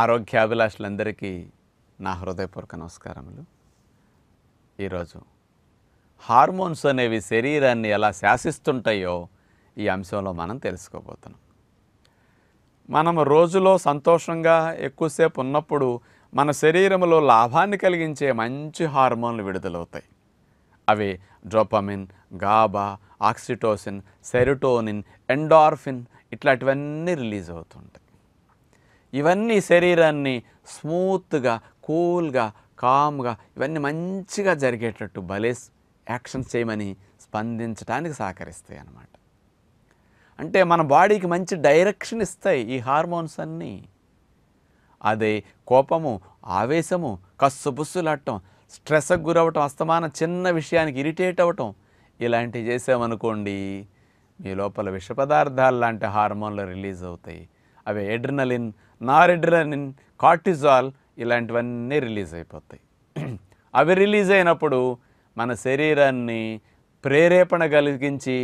ఆరోగ్యాభిలాషులందరికీ నా హృదయపూర్వక నమస్కారములు ఈరోజు హార్మోన్స్ అనేవి శరీరాన్ని ఎలా శాసిస్తుంటాయో ఈ అంశంలో మనం తెలుసుకోబోతున్నాం మనం రోజులో సంతోషంగా ఎక్కువసేపు ఉన్నప్పుడు మన శరీరంలో లాభాన్ని కలిగించే మంచి హార్మోన్లు విడుదలవుతాయి అవి dopamine GABA oxytocin serotonin endorphin ఇట్లాంటివన్నీ రిలీజ్ అవుతుంటాయి ఇవన్నీ శరీరాన్ని స్మూత్గా కూల్గా కామ్గా ఇవన్నీ మంచిగా జరిగేటట్టు భలే యాక్షన్స్ చేయమని స్పందించడానికి సహకరిస్తాయి అన్నమాట అంటే మన బాడీకి మంచి డైరెక్షన్ ఇస్తాయి ఈ హార్మోన్స్ అన్నీ అదే కోపము ఆవేశము కస్సు బుస్సులాడటం స్ట్రెస్కి గురవటం అస్తమాన చిన్న విషయానికి ఇరిటేట్ అవ్వటం ఇలాంటివి చేసామనుకోండి మీ లోపల విష పదార్థాలు లాంటి హార్మోన్లు రిలీజ్ అవుతాయి అవి ఎడ్రినలిన్ నారెడ్రలిన్ కార్టిజాల్ ఇలాంటివన్నీ రిలీజ్ అయిపోతాయి అవి రిలీజ్ అయినప్పుడు మన శరీరాన్ని ప్రేరేపణ కలిగించి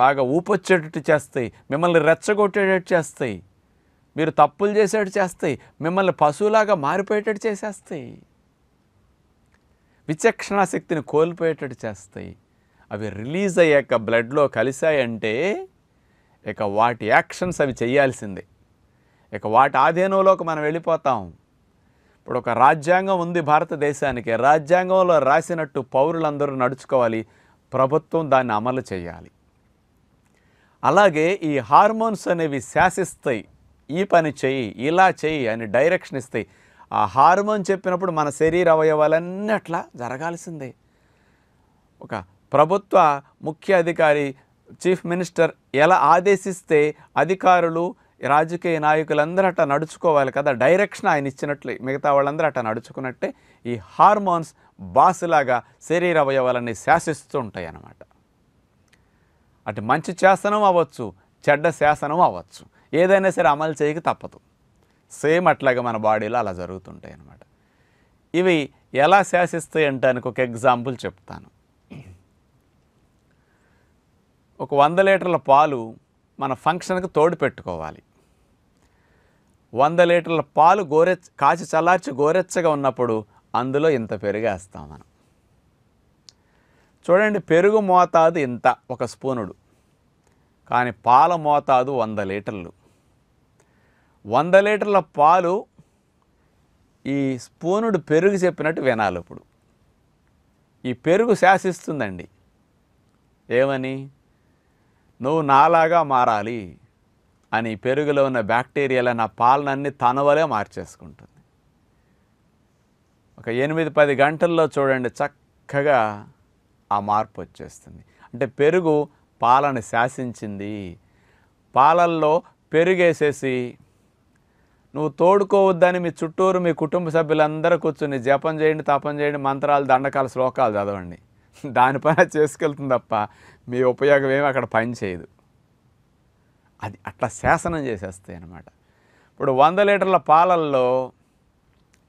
బాగా ఊపొచ్చేటట్టు చేస్తాయి మిమ్మల్ని రెచ్చగొట్టేటట్టు చేస్తాయి మీరు తప్పులు చేసేటట్టు చేస్తాయి మిమ్మల్ని పశువులాగా మారిపోయేటట్టు చేసేస్తాయి విచక్షణాశక్తిని కోల్పోయేటట్టు చేస్తాయి అవి రిలీజ్ అయ్యాక బ్లడ్లో కలిశాయంటే ఇక వాటి యాక్షన్స్ అవి చేయాల్సిందే ఇక వాటి ఆధీనంలోకి మనం వెళ్ళిపోతాం ఇప్పుడు ఒక రాజ్యాంగం ఉంది భారతదేశానికి రాజ్యాంగంలో రాసినట్టు పౌరులందరూ నడుచుకోవాలి ప్రభుత్వం దాన్ని అమలు చేయాలి అలాగే ఈ హార్మోన్స్ అనేవి శాసిస్తాయి ఈ పని చెయ్యి ఇలా చెయ్యి అని డైరెక్షన్ ఇస్తాయి ఆ హార్మోన్ చెప్పినప్పుడు మన శరీర అవయవాలన్నీ అట్లా జరగాల్సిందే ఒక ప్రభుత్వ ముఖ్య అధికారి చీఫ్ మినిస్టర్ ఎలా ఆదేశిస్తే అధికారులు రాజకీయ నాయకులందరూ అట్లా నడుచుకోవాలి కదా డైరెక్షన్ ఆయన ఇచ్చినట్లే మిగతా వాళ్ళందరూ అట్టా నడుచుకున్నట్టే ఈ హార్మోన్స్ బాసులాగా శరీర అవయవాలన్నీ శాసిస్తూ ఉంటాయి అన్నమాట అటు మంచి శాసనం అవ్వచ్చు చెడ్డ శాసనం అవ్వచ్చు ఏదైనా సరే అమలు చేయక తప్పదు సేమ్ అట్లాగే మన బాడీలో అలా జరుగుతుంటాయి అన్నమాట ఇవి ఎలా శాసిస్తాయి అంటానికి ఒక ఎగ్జాంపుల్ చెప్తాను ఒక వంద లీటర్ల పాలు మన ఫంక్షన్కి తోడు పెట్టుకోవాలి వంద లీటర్ల పాలు గోరె కాచి చల్లార్చి గోరెచ్చగా ఉన్నప్పుడు అందులో ఇంత పెరుగేస్తాం మనం చూడండి పెరుగు మోతాదు ఇంత ఒక స్పూనుడు కానీ పాల మోతాదు వంద లీటర్లు వంద లీటర్ల పాలు ఈ స్పూనుడు పెరుగు చెప్పినట్టు వినాలి ఇప్పుడు ఈ పెరుగు శాసిస్తుందండి ఏమని నువ్వు నాలాగా మారాలి అని పెరుగులో ఉన్న బ్యాక్టీరియాల నా పాలనన్ని తనవలే మార్చేసుకుంటుంది ఒక ఎనిమిది పది గంటల్లో చూడండి చక్కగా ఆ మార్పు వచ్చేస్తుంది అంటే పెరుగు పాలను శాసించింది పాలల్లో పెరుగేసేసి నువ్వు తోడుకోవద్దని మీ చుట్టూరు మీ కుటుంబ సభ్యులందరూ కూర్చుని జపం చేయండి తపం చేయండి మంత్రాలు దండకాల శ్లోకాలు చదవండి దానిపైన చేసుకెళ్తుంది తప్ప మీ ఉపయోగం ఏమి అక్కడ పని చేయదు అది అట్లా శాసనం చేసేస్తాయి అనమాట ఇప్పుడు వంద లీటర్ల పాలల్లో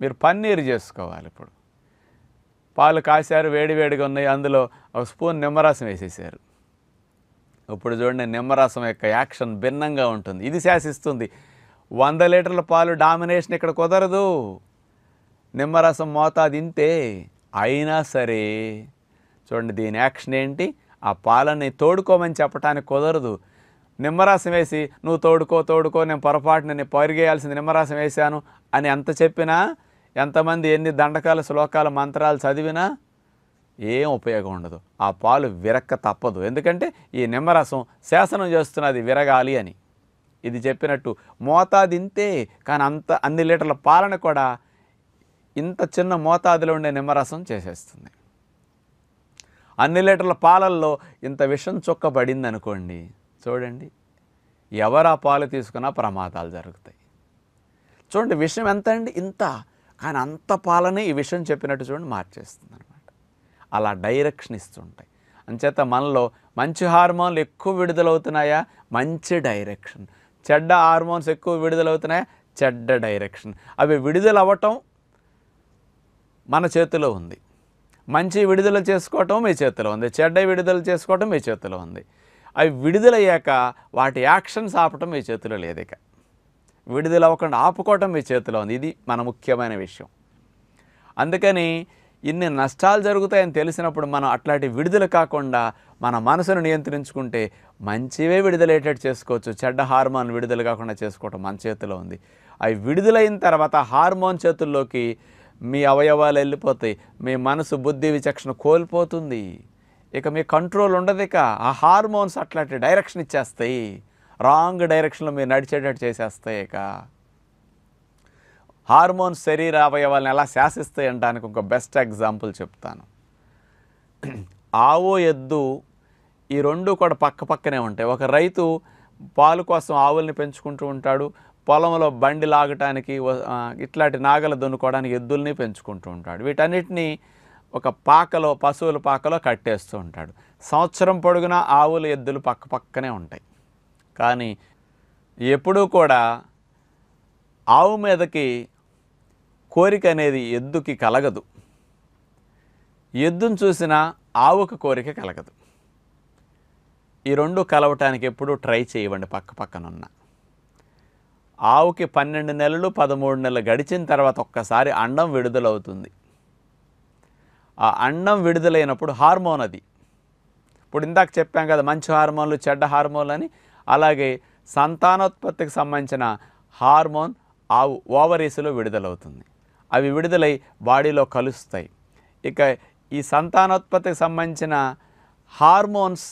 మీరు పన్నీరు చేసుకోవాలి ఇప్పుడు పాలు కాశారు వేడివేడిగా ఉన్నాయి అందులో ఒక స్పూన్ నిమ్మరసం వేసేసారు ఇప్పుడు చూడండి నిమ్మరసం యొక్క యాక్షన్ భిన్నంగా ఉంటుంది ఇది శాసిస్తుంది వంద లీటర్ల పాలు డామినేషన్ ఇక్కడ కుదరదు నిమ్మరసం మోతాది ఇంతే అయినా సరే చూడండి దీని యాక్షన్ ఏంటి ఆ పాలని తోడుకోమని చెప్పడానికి కుదరదు నిమ్మరాసం వేసి నువ్వు తోడుకో తోడుకో నేను పొరపాటున నేను పరిగేయాల్సింది నిమ్మరాసం వేశాను అని ఎంత చెప్పినా ఎంతమంది ఎన్ని దండకాల శ్లోకాల మంత్రాలు చదివినా ఏం ఉపయోగం ఉండదు ఆ పాలు విరక్క తప్పదు ఎందుకంటే ఈ నిమ్మరసం శాసనం చేస్తున్నది విరగాలి అని ఇది చెప్పినట్టు మోతాదింతే ఇంతే కానీ అంత అన్ని లీటర్ల పాలన కూడా ఇంత చిన్న మోతాదులో ఉండే నిమ్మరసం చేసేస్తుంది అన్ని లీటర్ల పాలల్లో ఇంత విషం చొక్క అనుకోండి చూడండి ఎవరు ఆ పాలు తీసుకున్నా ప్రమాదాలు జరుగుతాయి చూడండి విషయం ఎంత అండి ఇంత కానీ అంత పాలని ఈ విషయం చెప్పినట్టు చూడండి మార్చేస్తుంది అనమాట అలా డైరెక్షన్ ఇస్తుంటాయి అంచేత మనలో మంచి హార్మోన్లు ఎక్కువ విడుదలవుతున్నాయా మంచి డైరెక్షన్ చెడ్డ హార్మోన్స్ ఎక్కువ విడుదలవుతున్నాయా చెడ్డ డైరెక్షన్ అవి విడుదల అవ్వటం మన చేతిలో ఉంది మంచి విడుదల చేసుకోవటం మీ చేతిలో ఉంది చెడ్డ విడుదల చేసుకోవటం మీ చేతిలో ఉంది అవి విడుదలయ్యాక వాటి యాక్షన్స్ ఆపటం మీ చేతిలో లేదిక విడుదల అవ్వకుండా ఆపుకోవటం మీ చేతిలో ఉంది ఇది మన ముఖ్యమైన విషయం అందుకని ఇన్ని నష్టాలు జరుగుతాయని తెలిసినప్పుడు మనం అట్లాంటి విడుదల కాకుండా మన మనసును నియంత్రించుకుంటే మంచివే విడుదలయ్యేటట్టు చేసుకోవచ్చు చెడ్డ హార్మోన్ విడుదల కాకుండా చేసుకోవటం మన చేతిలో ఉంది అవి విడుదలైన తర్వాత హార్మోన్ చేతుల్లోకి మీ అవయవాలు వెళ్ళిపోతాయి మీ మనసు బుద్ధి విచక్షణ కోల్పోతుంది ఇక మీ కంట్రోల్ ఉండదు ఇక ఆ హార్మోన్స్ అట్లాంటి డైరెక్షన్ ఇచ్చేస్తాయి రాంగ్ డైరెక్షన్లో మీరు నడిచేటట్టు చేసేస్తాయి ఇక హార్మోన్స్ శరీర అవయవాలను ఎలా శాసిస్తాయి అంటానికి ఒక బెస్ట్ ఎగ్జాంపుల్ చెప్తాను ఆవు ఎద్దు ఈ రెండు కూడా పక్క పక్కనే ఉంటాయి ఒక రైతు పాలు కోసం ఆవుల్ని పెంచుకుంటూ ఉంటాడు పొలంలో బండి లాగటానికి ఇట్లాంటి నాగలు దున్నుకోవడానికి ఎద్దుల్ని పెంచుకుంటూ ఉంటాడు వీటన్నిటినీ ఒక పాకలో పశువుల పాకలో కట్టేస్తూ ఉంటాడు సంవత్సరం పొడుగునా ఆవులు ఎద్దులు పక్క పక్కనే ఉంటాయి కానీ ఎప్పుడూ కూడా ఆవు మీదకి కోరిక అనేది ఎద్దుకి కలగదు ఎద్దును చూసినా ఆవుకు కోరిక కలగదు ఈ రెండు కలవటానికి ఎప్పుడూ ట్రై చేయవండి పక్క పక్కనున్న ఆవుకి పన్నెండు నెలలు పదమూడు నెలలు గడిచిన తర్వాత ఒక్కసారి అండం విడుదలవుతుంది ఆ అన్నం విడుదలైనప్పుడు హార్మోన్ అది ఇప్పుడు ఇందాక చెప్పాం కదా మంచి హార్మోన్లు చెడ్డ హార్మోన్లు అని అలాగే సంతానోత్పత్తికి సంబంధించిన హార్మోన్ ఆవు ఓవరీస్లో విడుదలవుతుంది అవి విడుదలై బాడీలో కలుస్తాయి ఇక ఈ సంతానోత్పత్తికి సంబంధించిన హార్మోన్స్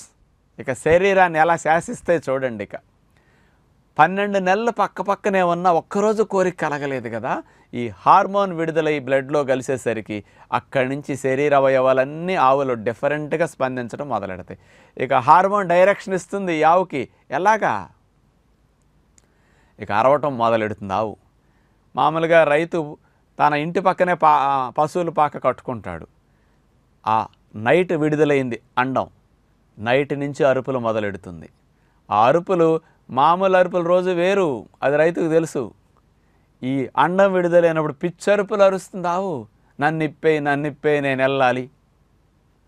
ఇక శరీరాన్ని ఎలా శాసిస్తే చూడండి ఇక పన్నెండు నెలలు పక్క పక్కనే ఉన్న ఒక్కరోజు కోరిక కలగలేదు కదా ఈ హార్మోన్ విడుదలై బ్లడ్లో కలిసేసరికి అక్కడి నుంచి శరీర అవయవాలన్నీ ఆవులు డిఫరెంట్గా స్పందించడం మొదలెడతాయి ఇక హార్మోన్ డైరెక్షన్ ఇస్తుంది ఈ ఆవుకి ఎలాగా ఇక అరవటం మొదలెడుతుంది ఆవు మామూలుగా రైతు తన ఇంటి పక్కనే పా పశువులు పాక కట్టుకుంటాడు ఆ నైట్ విడుదలైంది అండం నైట్ నుంచి అరుపులు మొదలెడుతుంది ఆ అరుపులు మామూలు అరుపుల రోజు వేరు అది రైతుకు తెలుసు ఈ అండం విడుదలైనప్పుడు పిచ్చరుపులు అరుస్తుంది ఆవు నన్ను నన్నిప్పే నేను వెళ్ళాలి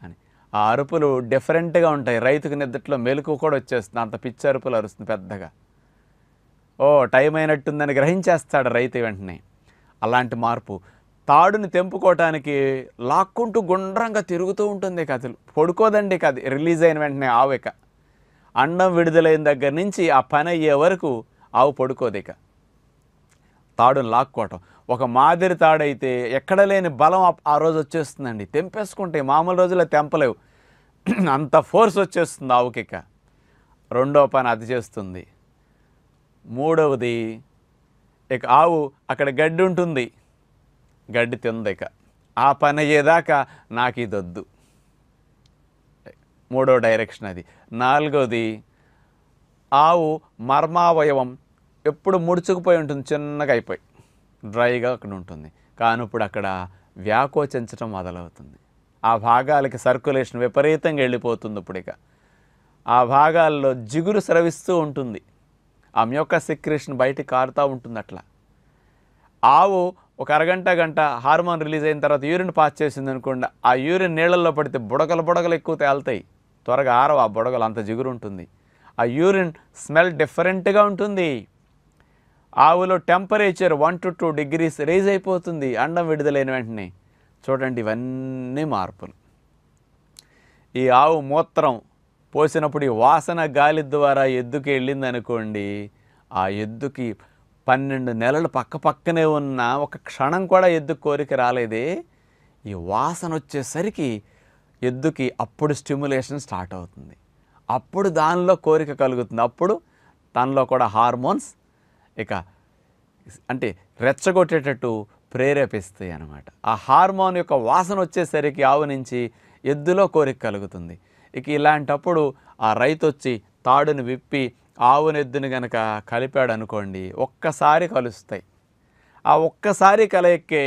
అని ఆ అరుపులు డిఫరెంట్గా ఉంటాయి రైతుకు నిద్రలో మెలకు కూడా వచ్చేస్తుంది అంత పిచ్చరుపులు అరుస్తుంది పెద్దగా ఓ టైం అయినట్టుందని గ్రహించేస్తాడు రైతు వెంటనే అలాంటి మార్పు తాడుని తెంపుకోవటానికి లాక్కుంటూ గుండ్రంగా తిరుగుతూ ఉంటుంది కథలు పడుకోదండి కథ రిలీజ్ అయిన వెంటనే ఆవిక అన్నం విడుదలైన దగ్గర నుంచి ఆ పని అయ్యే వరకు ఆవు పడుకోదిక తాడును లాక్కోవటం ఒక మాదిరి తాడైతే ఎక్కడ లేని బలం ఆ రోజు వచ్చేస్తుందండి తెంపేసుకుంటే మామూలు రోజులు తెంపలేవు అంత ఫోర్స్ వచ్చేస్తుంది ఆవుకిక రెండవ పని అది చేస్తుంది మూడవది ఇక ఆవు అక్కడ గడ్డి ఉంటుంది గడ్డి తింది ఇక ఆ పని అయ్యేదాకా నాకు వద్దు మూడో డైరెక్షన్ అది నాలుగోది ఆవు మర్మావయవం ఎప్పుడు ముడుచుకుపోయి ఉంటుంది చిన్నగా అయిపోయి డ్రైగా అక్కడ ఉంటుంది కానీ ఇప్పుడు అక్కడ వ్యాకోచించడం మొదలవుతుంది ఆ భాగాలకి సర్క్యులేషన్ విపరీతంగా వెళ్ళిపోతుంది ఇప్పుడు ఇక ఆ భాగాల్లో జిగురు స్రవిస్తూ ఉంటుంది ఆ మ్యోక సిక్రేషన్ బయటికి కారుతూ ఉంటుంది అట్లా ఆవు ఒక అరగంట గంట హార్మోన్ రిలీజ్ అయిన తర్వాత యూరిన్ పాస్ చేసింది అనుకోండి ఆ యూరిన్ నీళ్ళల్లో పడితే బుడకలు బుడకలు ఎక్కువ తేలుతాయి త్వరగా ఆరవు ఆ బుడగలు అంత జిగురు ఉంటుంది ఆ యూరిన్ స్మెల్ డిఫరెంట్గా ఉంటుంది ఆవులో temperature one to two degrees raise అయిపోతుంది అండం విడుదలైన వెంటనే చూడండి ఇవన్నీ మార్పులు ఈ ఆవు మూత్రం పోసినప్పుడు ఈ వాసన గాలి ద్వారా ఎద్దుకి వెళ్ళింది అనుకోండి ఆ ఎద్దుకి పన్నెండు నెలలు పక్క పక్కనే ఉన్న ఒక క్షణం కూడా ఎద్దు కోరిక రాలేదే ఈ వాసన వచ్చేసరికి ఎద్దుకి అప్పుడు స్టిమ్యులేషన్ స్టార్ట్ అవుతుంది అప్పుడు దానిలో కోరిక కలుగుతుంది అప్పుడు తనలో కూడా హార్మోన్స్ ఇక అంటే రెచ్చగొట్టేటట్టు ప్రేరేపిస్తాయి అనమాట ఆ హార్మోన్ యొక్క వాసన వచ్చేసరికి ఆవు నుంచి ఎద్దులో కోరిక కలుగుతుంది ఇక ఇలాంటప్పుడు ఆ రైతు వచ్చి తాడును విప్పి ఎద్దుని కనుక కలిపాడు అనుకోండి ఒక్కసారి కలుస్తాయి ఆ ఒక్కసారి కలయిక్కే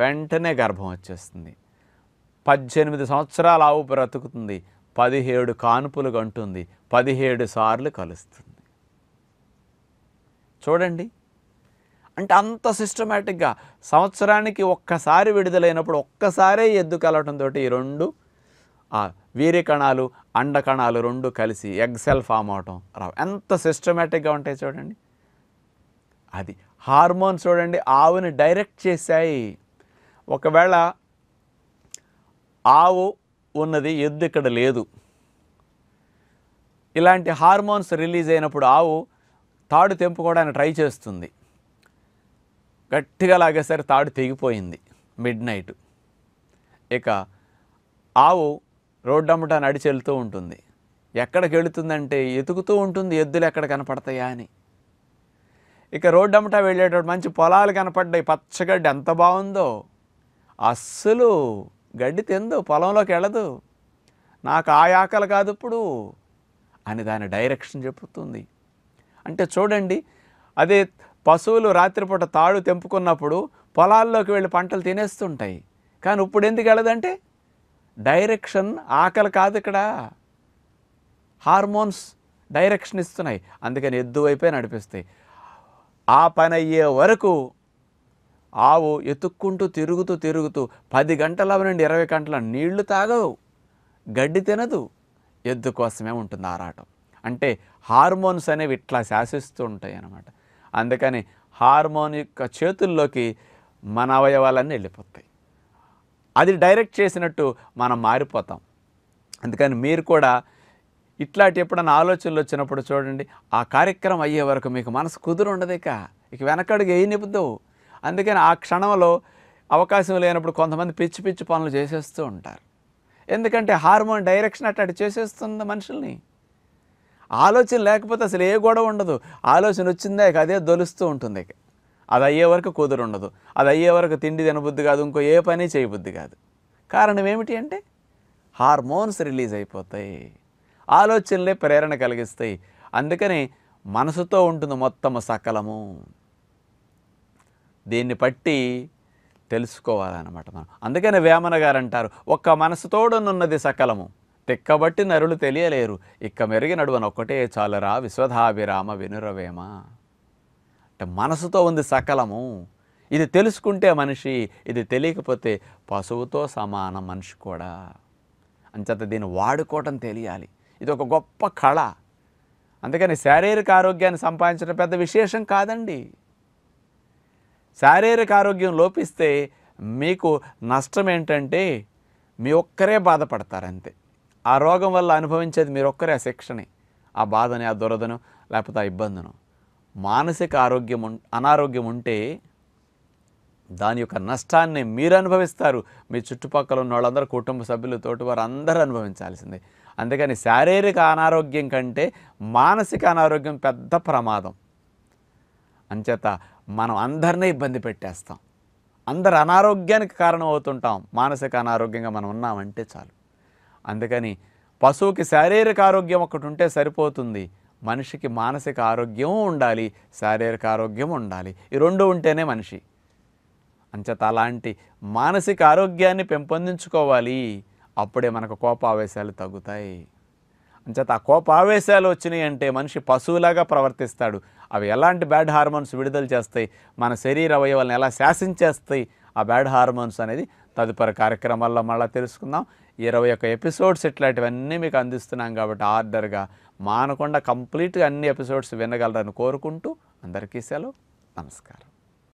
వెంటనే గర్భం వచ్చేస్తుంది పద్దెనిమిది సంవత్సరాల ఆవు బ్రతుకుతుంది పదిహేడు కానుపులు గంటుంది పదిహేడు సార్లు కలుస్తుంది చూడండి అంటే అంత సిస్టమేటిక్గా సంవత్సరానికి ఒక్కసారి విడుదలైనప్పుడు ఒక్కసారే ఎద్దు కలవటంతో ఈ రెండు వీరి కణాలు అండ కణాలు రెండు కలిసి ఎగ్సెల్ ఫామ్ అవటం రావు ఎంత సిస్టమేటిక్గా ఉంటాయి చూడండి అది హార్మోన్స్ చూడండి ఆవుని డైరెక్ట్ చేశాయి ఒకవేళ ఆవు ఉన్నది ఎద్దు ఇక్కడ లేదు ఇలాంటి హార్మోన్స్ రిలీజ్ అయినప్పుడు ఆవు తాడు తెంపుకోవడానికి ట్రై చేస్తుంది గట్టిగా లాగేసరి తాడు తెగిపోయింది మిడ్ నైట్ ఇక ఆవు రోడ్డమ్మట నడిచి వెళ్తూ ఉంటుంది ఎక్కడికి వెళుతుందంటే ఎతుకుతూ ఉంటుంది ఎద్దులు ఎక్కడ కనపడతాయా అని ఇక రోడ్డమ్మట వెళ్ళేటప్పుడు మంచి పొలాలు కనపడ్డాయి పచ్చగడ్డి ఎంత బాగుందో అస్సలు గడ్డి తిందు పొలంలోకి వెళ్ళదు నాకు ఆ ఆకలి కాదు ఇప్పుడు అని దాని డైరెక్షన్ చెబుతుంది అంటే చూడండి అదే పశువులు రాత్రిపూట తాడు తెంపుకున్నప్పుడు పొలాల్లోకి వెళ్ళి పంటలు తినేస్తుంటాయి కానీ ఇప్పుడు ఎందుకు వెళ్ళదంటే డైరెక్షన్ ఆకలి కాదు ఇక్కడ హార్మోన్స్ డైరెక్షన్ ఇస్తున్నాయి అందుకని ఎద్దు వైపే నడిపిస్తాయి ఆ పని అయ్యే వరకు ఆవు ఎతుక్కుంటూ తిరుగుతూ తిరుగుతూ పది గంటల నుండి ఇరవై గంటల నీళ్లు తాగవు గడ్డి తినదు ఎద్దు కోసమే ఉంటుంది ఆరాటం అంటే హార్మోన్స్ అనేవి ఇట్లా శాసిస్తూ ఉంటాయి అన్నమాట అందుకని హార్మోన్ యొక్క చేతుల్లోకి మన అవయవాలన్నీ వెళ్ళిపోతాయి అది డైరెక్ట్ చేసినట్టు మనం మారిపోతాం అందుకని మీరు కూడా ఇట్లాంటి ఎప్పుడన్నా ఆలోచనలు వచ్చినప్పుడు చూడండి ఆ కార్యక్రమం అయ్యే వరకు మీకు మనసు కుదురు ఉండదు ఇక ఇక వెనకడుగు ఏ నిపుద్దు అందుకని ఆ క్షణంలో అవకాశం లేనప్పుడు కొంతమంది పిచ్చి పిచ్చి పనులు చేసేస్తూ ఉంటారు ఎందుకంటే హార్మోన్ డైరెక్షన్ అట్లాంటి చేసేస్తుంది మనుషుల్ని ఆలోచన లేకపోతే అసలు ఏ గొడవ ఉండదు ఆలోచన వచ్చిందే అదే దొలుస్తూ ఉంటుంది అది అయ్యే వరకు కుదురు ఉండదు అది అయ్యే వరకు తిండి తినబుద్ధి కాదు ఇంకో ఏ పని చేయబుద్ధి కాదు కారణం ఏమిటి అంటే హార్మోన్స్ రిలీజ్ అయిపోతాయి ఆలోచనలే ప్రేరణ కలిగిస్తాయి అందుకని మనసుతో ఉంటుంది మొత్తము సకలము దీన్ని బట్టి తెలుసుకోవాలన్నమాట మనం అందుకని వేమన గారు అంటారు ఒక్క మనసుతోడనున్నది సకలము తిక్కబట్టి నరులు తెలియలేరు ఇక్క మెరిగి నడువన ఒక్కటే చాలరా విశ్వధాభిరామ వినురవేమ అంటే మనసుతో ఉంది సకలము ఇది తెలుసుకుంటే మనిషి ఇది తెలియకపోతే పశువుతో సమాన మనిషి కూడా అంచేత దీన్ని వాడుకోవటం తెలియాలి ఇది ఒక గొప్ప కళ అందుకని శారీరక ఆరోగ్యాన్ని సంపాదించడం పెద్ద విశేషం కాదండి శారీరక ఆరోగ్యం లోపిస్తే మీకు నష్టం ఏంటంటే మీ ఒక్కరే బాధపడతారంతే ఆ రోగం వల్ల అనుభవించేది మీరు ఒక్కరే ఆ శిక్షణి ఆ బాధని ఆ దురదను లేకపోతే ఆ ఇబ్బందును మానసిక ఆరోగ్యం అనారోగ్యం ఉంటే దాని యొక్క నష్టాన్ని మీరు అనుభవిస్తారు మీ చుట్టుపక్కల ఉన్న వాళ్ళందరూ కుటుంబ సభ్యులు తోటి వారు అందరూ అనుభవించాల్సిందే అందుకని శారీరక అనారోగ్యం కంటే మానసిక అనారోగ్యం పెద్ద ప్రమాదం అంచేత మనం అందరినీ ఇబ్బంది పెట్టేస్తాం అందరు అనారోగ్యానికి కారణం అవుతుంటాం మానసిక అనారోగ్యంగా మనం ఉన్నామంటే చాలు అందుకని పశువుకి శారీరక ఆరోగ్యం ఒకటి ఉంటే సరిపోతుంది మనిషికి మానసిక ఆరోగ్యం ఉండాలి శారీరక ఆరోగ్యం ఉండాలి ఈ రెండు ఉంటేనే మనిషి అంచేత అలాంటి మానసిక ఆరోగ్యాన్ని పెంపొందించుకోవాలి అప్పుడే మనకు కోపావేశాలు తగ్గుతాయి అంచేత ఆ కోపావేశాలు వచ్చినాయి అంటే మనిషి పశువులాగా ప్రవర్తిస్తాడు అవి ఎలాంటి బ్యాడ్ హార్మోన్స్ విడుదల చేస్తాయి మన శరీర అవయవాలను ఎలా శాసించేస్తాయి ఆ బ్యాడ్ హార్మోన్స్ అనేది తదుపరి కార్యక్రమాల్లో మళ్ళీ తెలుసుకుందాం ఇరవై ఒక్క ఎపిసోడ్స్ ఇట్లాంటివన్నీ మీకు అందిస్తున్నాం కాబట్టి ఆర్డర్గా మానకుండా కంప్లీట్గా అన్ని ఎపిసోడ్స్ వినగలరని కోరుకుంటూ అందరికీ సెలవు నమస్కారం